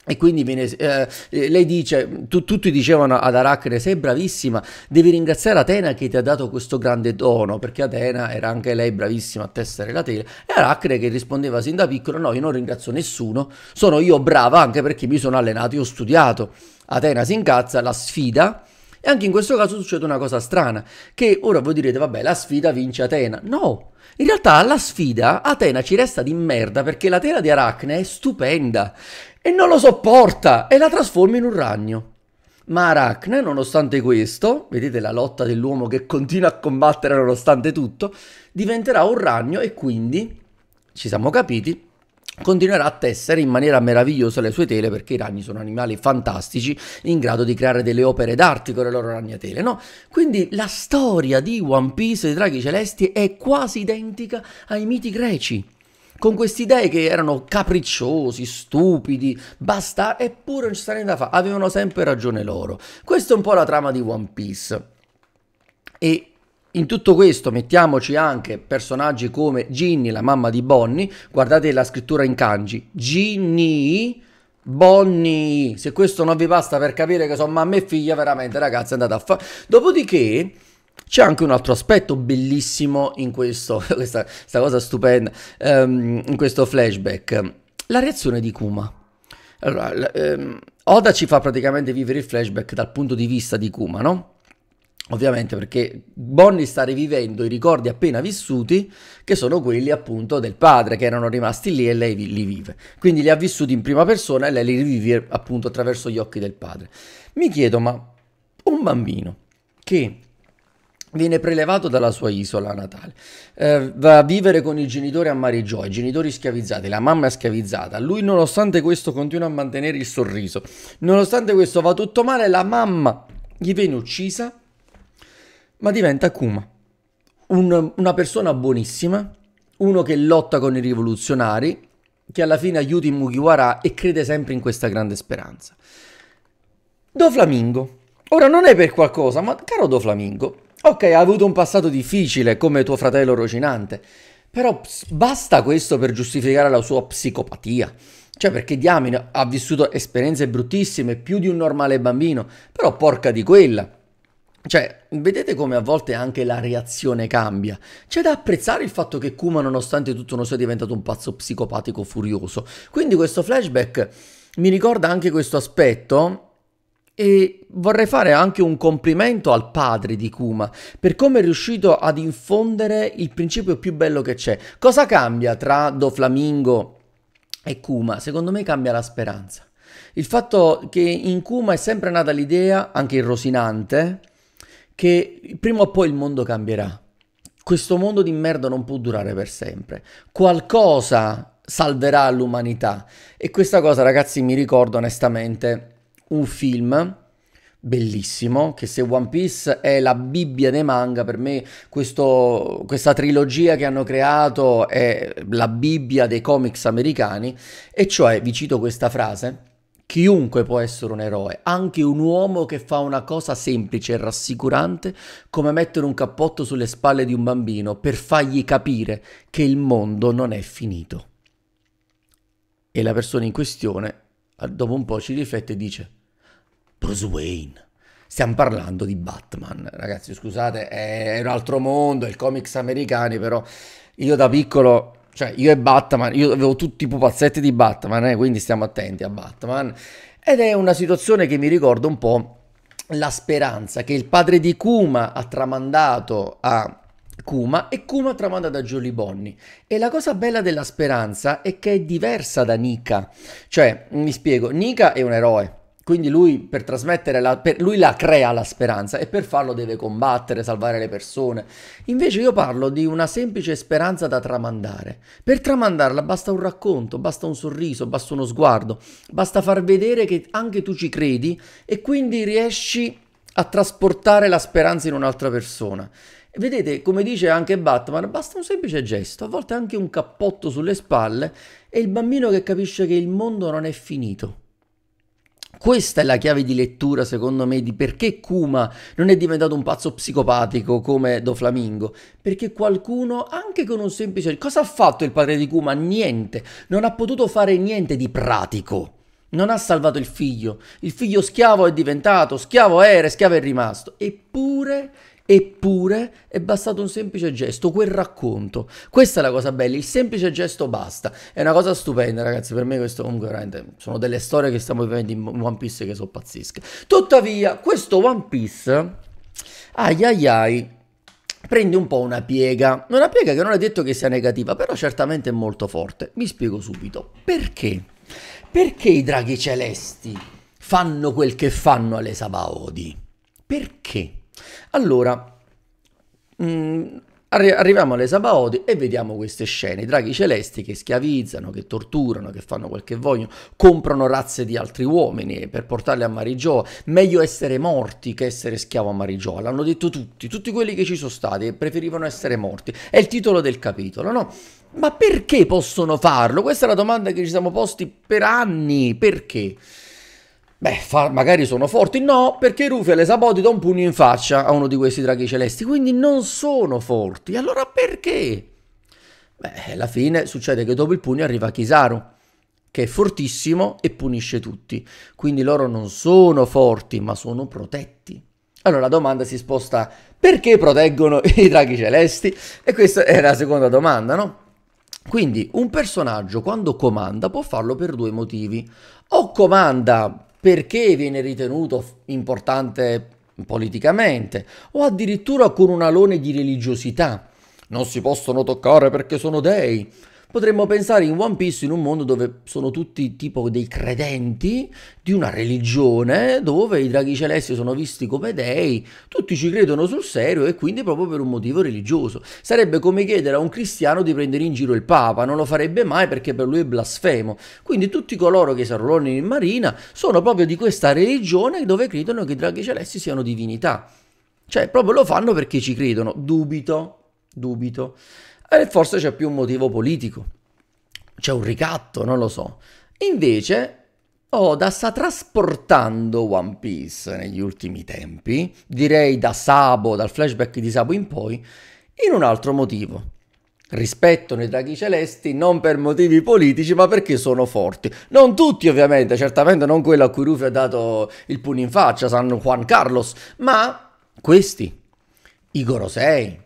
S1: e quindi viene, eh, eh, lei dice, tu, tutti dicevano ad Aracne sei bravissima, devi ringraziare Atena che ti ha dato questo grande dono, perché Atena era anche lei bravissima a testare la tela, e Aracne che rispondeva sin da piccolo, no io non ringrazio nessuno, sono io brava anche perché mi sono allenato e ho studiato. Atena si incazza, la sfida, e anche in questo caso succede una cosa strana, che ora voi direte, vabbè, la sfida vince Atena. No! In realtà alla sfida Atena ci resta di merda perché la tela di Aracne è stupenda e non lo sopporta e la trasforma in un ragno. Ma Aracne, nonostante questo, vedete la lotta dell'uomo che continua a combattere nonostante tutto, diventerà un ragno e quindi, ci siamo capiti, continuerà a tessere in maniera meravigliosa le sue tele perché i ragni sono animali fantastici in grado di creare delle opere d'arte con le loro ragnatele, no? Quindi la storia di One Piece, e dei draghi celesti, è quasi identica ai miti greci con queste idee che erano capricciosi, stupidi, basta, eppure non ci sta da fare, avevano sempre ragione loro. Questa è un po' la trama di One Piece. E in tutto questo mettiamoci anche personaggi come Ginny, la mamma di Bonnie, guardate la scrittura in kanji, Ginny, Bonnie, se questo non vi basta per capire che sono mamma e figlia, veramente ragazzi andate a fare. Dopodiché c'è anche un altro aspetto bellissimo in questo, questa, questa cosa stupenda, um, in questo flashback, la reazione di Kuma. Allora, um, Oda ci fa praticamente vivere il flashback dal punto di vista di Kuma, no? Ovviamente perché Bonnie sta rivivendo i ricordi appena vissuti, che sono quelli appunto del padre, che erano rimasti lì e lei li vive. Quindi li ha vissuti in prima persona e lei li rivive appunto attraverso gli occhi del padre. Mi chiedo, ma un bambino che viene prelevato dalla sua isola natale, eh, va a vivere con i genitori a Marigio, i genitori schiavizzati, la mamma è schiavizzata, lui nonostante questo continua a mantenere il sorriso, nonostante questo va tutto male, la mamma gli viene uccisa ma diventa Kuma, un, una persona buonissima, uno che lotta con i rivoluzionari, che alla fine aiuta i Mugiwara e crede sempre in questa grande speranza. Do Flamingo. Ora non è per qualcosa, ma caro Do Flamingo, ok, ha avuto un passato difficile come tuo fratello Rocinante, però basta questo per giustificare la sua psicopatia. Cioè, perché diamine ha vissuto esperienze bruttissime, più di un normale bambino, però porca di quella. Cioè, vedete come a volte anche la reazione cambia. C'è da apprezzare il fatto che Kuma, nonostante tutto, non sia diventato un pazzo psicopatico furioso. Quindi questo flashback mi ricorda anche questo aspetto e vorrei fare anche un complimento al padre di Kuma per come è riuscito ad infondere il principio più bello che c'è. Cosa cambia tra Doflamingo e Kuma? Secondo me cambia la speranza. Il fatto che in Kuma è sempre nata l'idea, anche il Rosinante, che prima o poi il mondo cambierà. Questo mondo di merda non può durare per sempre. Qualcosa salverà l'umanità. E questa cosa, ragazzi, mi ricordo onestamente un film bellissimo, che se One Piece è la Bibbia dei manga, per me questo, questa trilogia che hanno creato è la Bibbia dei comics americani, e cioè, vi cito questa frase, Chiunque può essere un eroe, anche un uomo che fa una cosa semplice e rassicurante come mettere un cappotto sulle spalle di un bambino per fargli capire che il mondo non è finito. E la persona in questione, dopo un po' ci riflette e dice, Bruce Wayne. Stiamo parlando di Batman, ragazzi, scusate, è un altro mondo, è il comics americani, però io da piccolo cioè, io e Batman, io avevo tutti i pupazzetti di Batman, eh, quindi stiamo attenti a Batman. Ed è una situazione che mi ricorda un po' la speranza che il padre di Kuma ha tramandato a Kuma e Kuma ha tramandato a Jolly Bonnie. E la cosa bella della speranza è che è diversa da Nika. Cioè, mi spiego, Nika è un eroe, quindi lui per trasmettere la, per, lui la crea la speranza e per farlo deve combattere, salvare le persone. Invece io parlo di una semplice speranza da tramandare. Per tramandarla basta un racconto, basta un sorriso, basta uno sguardo, basta far vedere che anche tu ci credi e quindi riesci a trasportare la speranza in un'altra persona. Vedete, come dice anche Batman, basta un semplice gesto, a volte anche un cappotto sulle spalle, e il bambino che capisce che il mondo non è finito questa è la chiave di lettura, secondo me, di perché Kuma non è diventato un pazzo psicopatico come Doflamingo. Perché qualcuno, anche con un semplice... Cosa ha fatto il padre di Kuma? Niente. Non ha potuto fare niente di pratico. Non ha salvato il figlio. Il figlio schiavo è diventato, schiavo era, schiavo è rimasto. Eppure Eppure è bastato un semplice gesto, quel racconto. Questa è la cosa bella, il semplice gesto basta. È una cosa stupenda, ragazzi. Per me questo comunque veramente sono delle storie che stiamo vivendo in One Piece che sono pazzesche. Tuttavia, questo One Piece, ai ai ai, prende un po' una piega. Una piega che non è detto che sia negativa, però certamente è molto forte. Mi spiego subito. Perché? Perché i draghi celesti fanno quel che fanno alle Sabaodi? Perché? Allora, mh, mm, Arriviamo alle Sabaodi e vediamo queste scene, i draghi celesti che schiavizzano, che torturano, che fanno quel che vogliono, comprano razze di altri uomini per portarle a Marigioa, meglio essere morti che essere schiavo a Marigioa, l'hanno detto tutti, tutti quelli che ci sono stati preferivano essere morti, è il titolo del capitolo, no? Ma perché possono farlo? Questa è la domanda che ci siamo posti per anni, Perché? Beh, fa, magari sono forti. No, perché Rufiel e Saboti dà un pugno in faccia a uno di questi draghi celesti, quindi non sono forti. Allora perché? Beh, alla fine succede che dopo il pugno arriva Kisaru, che è fortissimo e punisce tutti. Quindi loro non sono forti, ma sono protetti. Allora la domanda si sposta perché proteggono i draghi celesti? E questa è la seconda domanda, no? Quindi un personaggio quando comanda può farlo per due motivi. O comanda perché viene ritenuto importante politicamente o addirittura con un alone di religiosità. Non si possono toccare perché sono dei. Potremmo pensare in One Piece in un mondo dove sono tutti tipo dei credenti di una religione, dove i draghi celesti sono visti come dei, tutti ci credono sul serio e quindi proprio per un motivo religioso. Sarebbe come chiedere a un cristiano di prendere in giro il Papa, non lo farebbe mai perché per lui è blasfemo. Quindi tutti coloro che si arruolano in marina sono proprio di questa religione dove credono che i draghi celesti siano divinità. Cioè, proprio lo fanno perché ci credono. Dubito, dubito. E eh, forse c'è più un motivo politico, c'è un ricatto, non lo so. Invece Oda sta trasportando One Piece negli ultimi tempi, direi da Sabo, dal flashback di Sabo in poi, in un altro motivo. Rispetto nei draghi celesti non per motivi politici ma perché sono forti. Non tutti ovviamente, certamente non quello a cui Rufy ha dato il pugno in faccia, San Juan Carlos, ma questi, i Gorosei,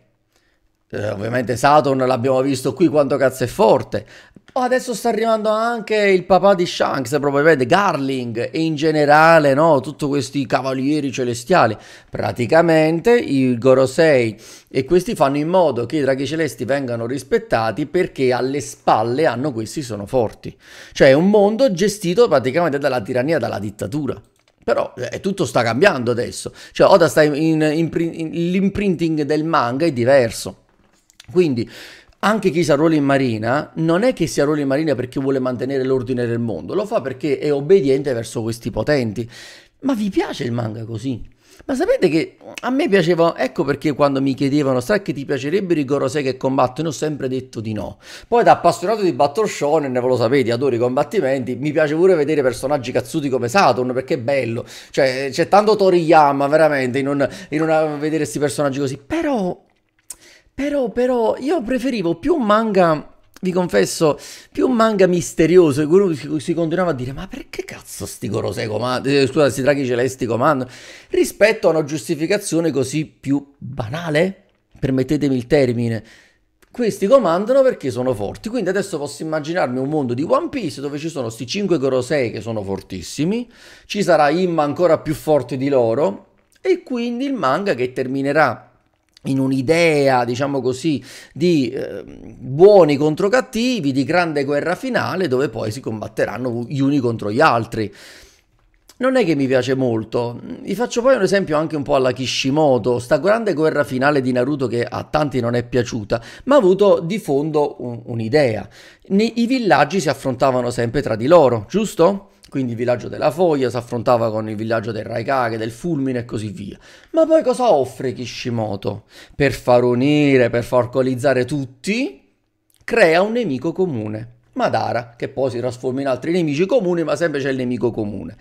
S1: eh, ovviamente Saturn l'abbiamo visto qui quanto cazzo è forte. Oh, adesso sta arrivando anche il papà di Shanks, probabilmente Garling e in generale no, tutti questi cavalieri celestiali. Praticamente i Gorosei e questi fanno in modo che i draghi celesti vengano rispettati perché alle spalle hanno questi sono forti. Cioè è un mondo gestito praticamente dalla tirannia, dalla dittatura. Però eh, tutto sta cambiando adesso. Cioè, Oda sta in, in, in, in l'imprinting del manga è diverso. Quindi anche chi si arruola in marina non è che si arruola in marina perché vuole mantenere l'ordine del mondo, lo fa perché è obbediente verso questi potenti. Ma vi piace il manga così? Ma sapete che a me piaceva, ecco perché quando mi chiedevano sai che ti piacerebbero i Gorosei che combattono, ho sempre detto di no. Poi da appassionato di Battle Shonen, ve lo sapete, adoro i combattimenti, mi piace pure vedere personaggi cazzuti come Saturn perché è bello. Cioè c'è tanto Toriyama veramente in, un, in una, vedere questi personaggi così, però però, però, io preferivo più un manga, vi confesso, più un manga misterioso, e si, si continuava a dire, ma perché cazzo sti corosei comando, eh, scusa, sti draghi celesti comandano, rispetto a una giustificazione così più banale, permettetemi il termine, questi comandano perché sono forti. Quindi adesso posso immaginarmi un mondo di One Piece dove ci sono questi 5 corosei che sono fortissimi, ci sarà Imma ancora più forte di loro e quindi il manga che terminerà in un'idea, diciamo così, di eh, buoni contro cattivi, di grande guerra finale, dove poi si combatteranno gli uni contro gli altri non è che mi piace molto. Vi faccio poi un esempio anche un po' alla Kishimoto, sta grande guerra finale di Naruto che a tanti non è piaciuta, ma ha avuto di fondo un, un'idea. I villaggi si affrontavano sempre tra di loro, giusto? Quindi il villaggio della foglia si affrontava con il villaggio del Raikage, del fulmine e così via. Ma poi cosa offre Kishimoto? Per far unire, per far colizzare tutti, crea un nemico comune. Madara, che poi si trasforma in altri nemici comuni, ma sempre c'è il nemico comune.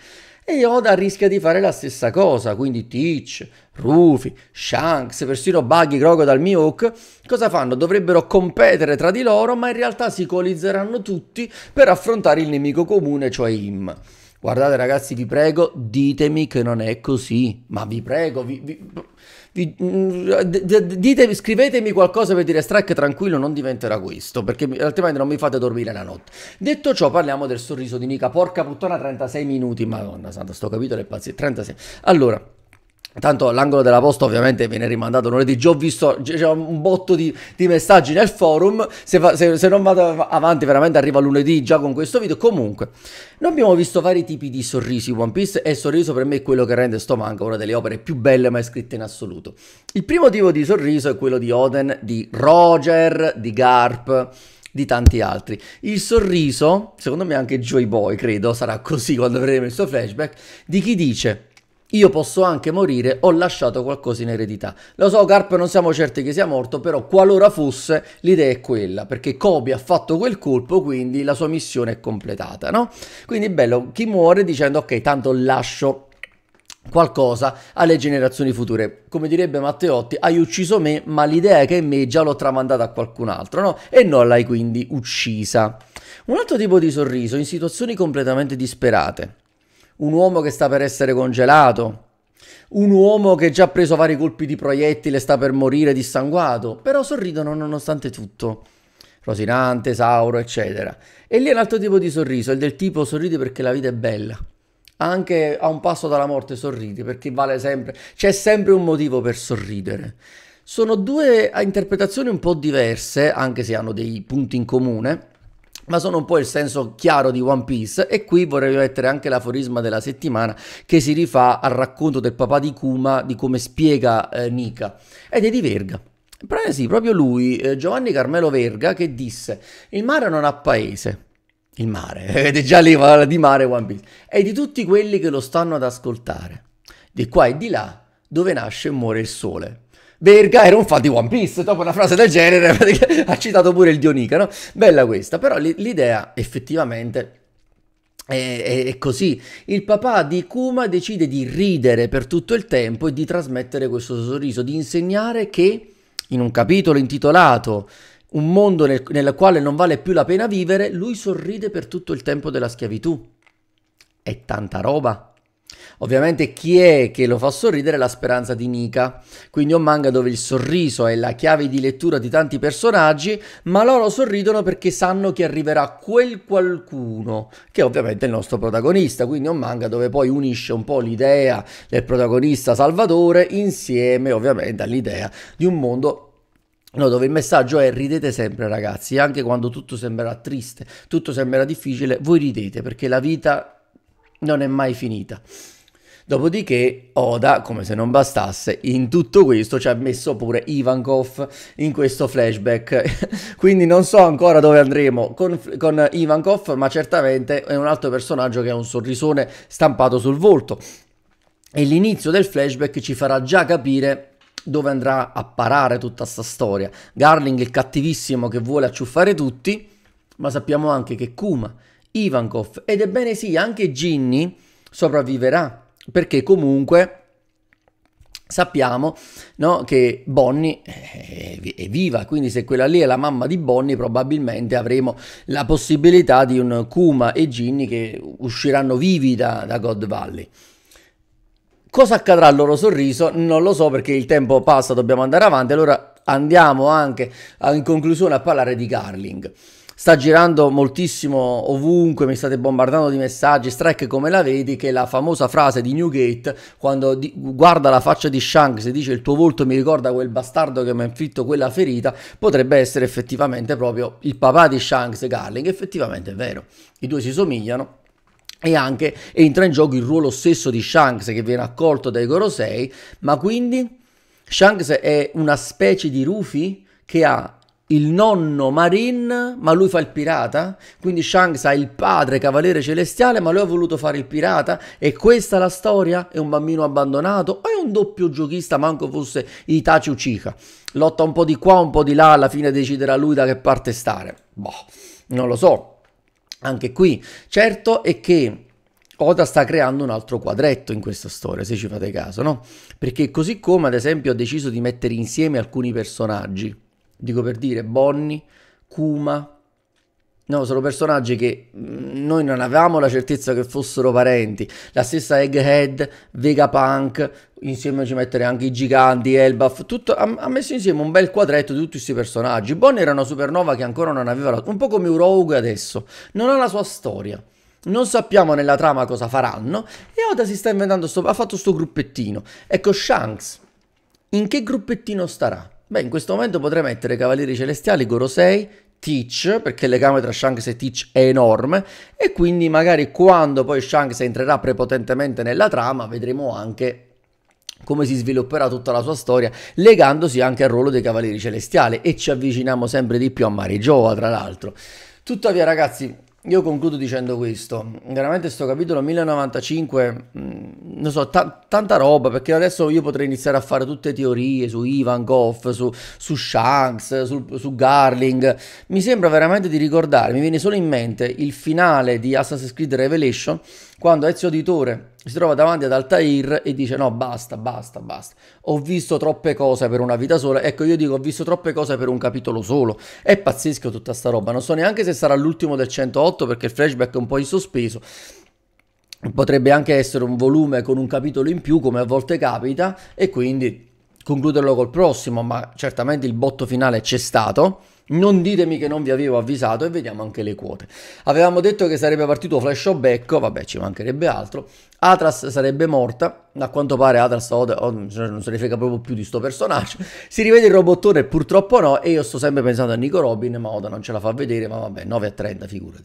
S1: E Yoda rischia di fare la stessa cosa, quindi Teach, Rufy, Shanks, persino Buggy, Crocodile, Mihawk, cosa fanno? Dovrebbero competere tra di loro, ma in realtà si coalizzeranno tutti per affrontare il nemico comune, cioè Im. Guardate ragazzi, vi prego, ditemi che non è così, ma vi prego, vi... vi vi, mm, dite, scrivetemi qualcosa per dire strike tranquillo non diventerà questo perché altrimenti non mi fate dormire la notte detto ciò parliamo del sorriso di Nica porca puttana 36 minuti madonna santa sto capito è pazzesco 36 allora Tanto l'angolo della posta ovviamente viene rimandato lunedì. Già ho visto c'è un botto di, di, messaggi nel forum. Se, fa, se, se, non vado avanti, veramente arriva lunedì già con questo video. Comunque, noi abbiamo visto vari tipi di sorrisi One Piece. E il sorriso per me è quello che rende sto manga una delle opere più belle mai scritte in assoluto. Il primo tipo di sorriso è quello di Oden, di Roger, di Garp di tanti altri. Il sorriso, secondo me anche Joy Boy, credo, sarà così quando avremo il suo flashback, di chi dice io posso anche morire, ho lasciato qualcosa in eredità. Lo so, Carp non siamo certi che sia morto, però qualora fosse, l'idea è quella, perché Kobe ha fatto quel colpo, quindi la sua missione è completata, no? Quindi bello, chi muore dicendo ok, tanto lascio qualcosa alle generazioni future. Come direbbe Matteotti, hai ucciso me, ma l'idea che è in me già l'ho tramandata a qualcun altro, no? E non l'hai quindi uccisa. Un altro tipo di sorriso in situazioni completamente disperate un uomo che sta per essere congelato, un uomo che già ha preso vari colpi di proiettile e sta per morire dissanguato, però sorridono nonostante tutto. Rosinante, Sauro, eccetera. E lì è un altro tipo di sorriso, è del tipo sorridi perché la vita è bella. Anche a un passo dalla morte sorridi perché vale sempre, c'è sempre un motivo per sorridere. Sono due interpretazioni un po' diverse, anche se hanno dei punti in comune, ma sono un po' il senso chiaro di One Piece e qui vorrei mettere anche l'aforisma della settimana che si rifà al racconto del papà di Kuma di come spiega eh, Nika ed è di Verga. Però eh, sì, proprio lui, eh, Giovanni Carmelo Verga, che disse il mare non ha paese, il mare, ed è già lì di mare One Piece, è di tutti quelli che lo stanno ad ascoltare, di qua e di là dove nasce e muore il sole. Verga era un fan di One Piece. Dopo una frase del genere ha citato pure il Dionica, no? Bella questa, però l'idea effettivamente è, così. Il papà di Kuma decide di ridere per tutto il tempo e di trasmettere questo sorriso, di insegnare che in un capitolo intitolato Un mondo nel, nel quale non vale più la pena vivere, lui sorride per tutto il tempo della schiavitù. È tanta roba. Ovviamente chi è che lo fa sorridere è la speranza di Nika, quindi un manga dove il sorriso è la chiave di lettura di tanti personaggi, ma loro sorridono perché sanno che arriverà quel qualcuno, che ovviamente è il nostro protagonista, quindi un manga dove poi unisce un po' l'idea del protagonista Salvatore insieme ovviamente all'idea di un mondo No, dove il messaggio è ridete sempre ragazzi, anche quando tutto sembrerà triste, tutto sembrerà difficile, voi ridete perché la vita non è mai finita. Dopodiché Oda, come se non bastasse, in tutto questo ci ha messo pure Ivankov in questo flashback. Quindi non so ancora dove andremo con, con, Ivankov, ma certamente è un altro personaggio che ha un sorrisone stampato sul volto. E l'inizio del flashback ci farà già capire dove andrà a parare tutta questa storia. Garling, il cattivissimo che vuole acciuffare tutti, ma sappiamo anche che Kuma Ivankov. Ed ebbene sì, anche Ginny sopravviverà, perché comunque sappiamo no, che Bonnie eh, è viva, quindi se quella lì è la mamma di Bonnie probabilmente avremo la possibilità di un Kuma e Ginny che usciranno vivi da, da God Valley. Cosa accadrà al loro sorriso? Non lo so perché il tempo passa, dobbiamo andare avanti, allora andiamo anche in conclusione a parlare di Garling sta girando moltissimo ovunque, mi state bombardando di messaggi, Strike come la vedi, che è la famosa frase di Newgate, quando di, guarda la faccia di Shanks e dice il tuo volto mi ricorda quel bastardo che mi ha inflitto quella ferita, potrebbe essere effettivamente proprio il papà di Shanks, Garling, effettivamente è vero, i due si somigliano, e anche entra in gioco il ruolo stesso di Shanks che viene accolto dai Gorosei, ma quindi Shanks è una specie di Rufy che ha il nonno Marin, ma lui fa il pirata. Quindi Shanks ha il padre cavaliere celestiale, ma lui ha voluto fare il pirata. E questa è la storia? È un bambino abbandonato? O è un doppio giochista, manco fosse Itachi Uchiha? Lotta un po' di qua, un po' di là, alla fine deciderà lui da che parte stare. Boh, non lo so. Anche qui, certo è che Oda sta creando un altro quadretto in questa storia, se ci fate caso, no? Perché così come ad esempio ha deciso di mettere insieme alcuni personaggi, dico per dire, Bonnie, Kuma, No, sono personaggi che mm, noi non avevamo la certezza che fossero parenti. La stessa Egghead, Vegapunk, insieme ci mettere anche i giganti, Elbaf, tutto, ha, ha, messo insieme un bel quadretto di tutti questi personaggi. Bonnie era una supernova che ancora non aveva, la, un po' come Urogue adesso, non ha la sua storia. Non sappiamo nella trama cosa faranno e Oda si sta inventando, sto, ha fatto sto gruppettino. Ecco Shanks, in che gruppettino starà? Beh, in questo momento potrei mettere Cavalieri Celestiali, Gorosei, Teach, perché il legame tra Shanks e Teach è enorme, e quindi magari quando poi Shanks entrerà prepotentemente nella trama vedremo anche come si svilupperà tutta la sua storia, legandosi anche al ruolo dei Cavalieri Celestiali, e ci avviciniamo sempre di più a Mari Giova, tra l'altro. Tuttavia, ragazzi, io concludo dicendo questo, veramente sto capitolo 1095, mh, mm, non so, ta- tanta roba, perché adesso io potrei iniziare a fare tutte teorie su Ivan Goff, su, su Shanks, su, su, Garling, mi sembra veramente di ricordare, mi viene solo in mente il finale di Assassin's Creed Revelation, quando Ezio Auditore si trova davanti ad Altair e dice no basta, basta, basta, ho visto troppe cose per una vita sola, ecco io dico ho visto troppe cose per un capitolo solo, è pazzesco tutta sta roba, non so neanche se sarà l'ultimo del 108 perché il flashback è un po' in sospeso, potrebbe anche essere un volume con un capitolo in più come a volte capita e quindi concluderlo col prossimo, ma certamente il botto finale c'è stato. Non ditemi che non vi avevo avvisato e vediamo anche le quote. Avevamo detto che sarebbe partito Flash o Becco, vabbè ci mancherebbe altro. Atras sarebbe morta, a quanto pare Atras non se ne frega proprio più di sto personaggio. Si rivede il robottone, purtroppo no, e io sto sempre pensando a Nico Robin, ma Oda non ce la fa vedere, ma vabbè, 9 a 30, figurati.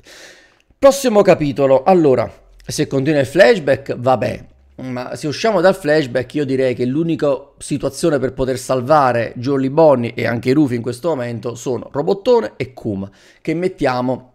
S1: Prossimo capitolo, allora, se continua il flashback, vabbè, ma se usciamo dal flashback, io direi che l'unica situazione per poter salvare Jolly Bonnie e anche Rufy in questo momento sono Robottone e Kuma, che mettiamo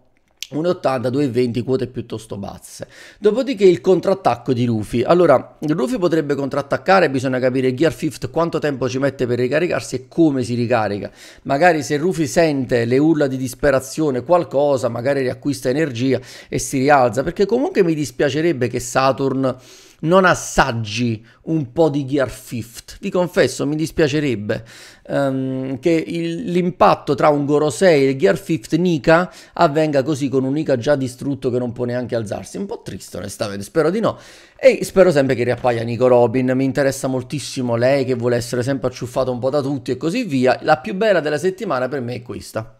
S1: 1,80, 2,20 quote piuttosto basse. Dopodiché il contrattacco di Rufy. Allora, Rufy potrebbe contrattaccare, bisogna capire Gear Fifth quanto tempo ci mette per ricaricarsi e come si ricarica. Magari se Rufy sente le urla di disperazione, qualcosa, magari riacquista energia e si rialza, perché comunque mi dispiacerebbe che Saturn non assaggi un po' di Gear Fifth. Vi confesso, mi dispiacerebbe um, che il, l'impatto tra un Gorosei e il Gear Fifth Nika avvenga così con un Nika già distrutto che non può neanche alzarsi. Un po' triste, onestamente, spero di no. E spero sempre che riappaia Nico Robin, mi interessa moltissimo lei che vuole essere sempre acciuffata un po' da tutti e così via. La più bella della settimana per me è questa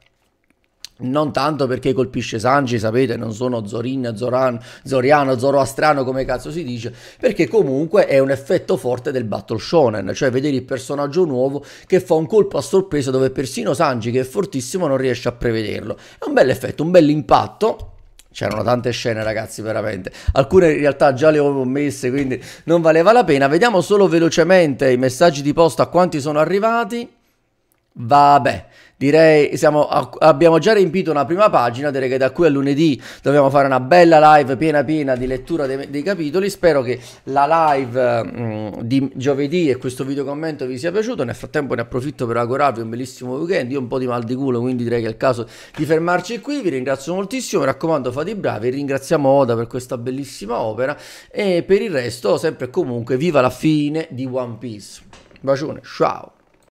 S1: non tanto perché colpisce Sanji, sapete, non sono Zorin, Zoran, Zoriano, Zoroastrano come cazzo si dice, perché comunque è un effetto forte del Battle Shonen, cioè vedere il personaggio nuovo che fa un colpo a sorpresa dove persino Sanji, che è fortissimo, non riesce a prevederlo. È un bel effetto, un bel impatto, C'erano tante scene, ragazzi, veramente. Alcune in realtà già le avevo messe, quindi non valeva la pena. Vediamo solo velocemente i messaggi di posta a quanti sono arrivati. Vabbè direi siamo, abbiamo già riempito una prima pagina, direi che da qui a lunedì dobbiamo fare una bella live piena piena di lettura dei, dei capitoli, spero che la live mh, mm, di giovedì e questo video commento vi sia piaciuto, nel frattempo ne approfitto per augurarvi un bellissimo weekend, io ho un po' di mal di culo quindi direi che è il caso di fermarci qui, vi ringrazio moltissimo, mi raccomando fate i bravi, ringraziamo Oda per questa bellissima opera e per il resto sempre e comunque viva la fine di One Piece, bacione, ciao!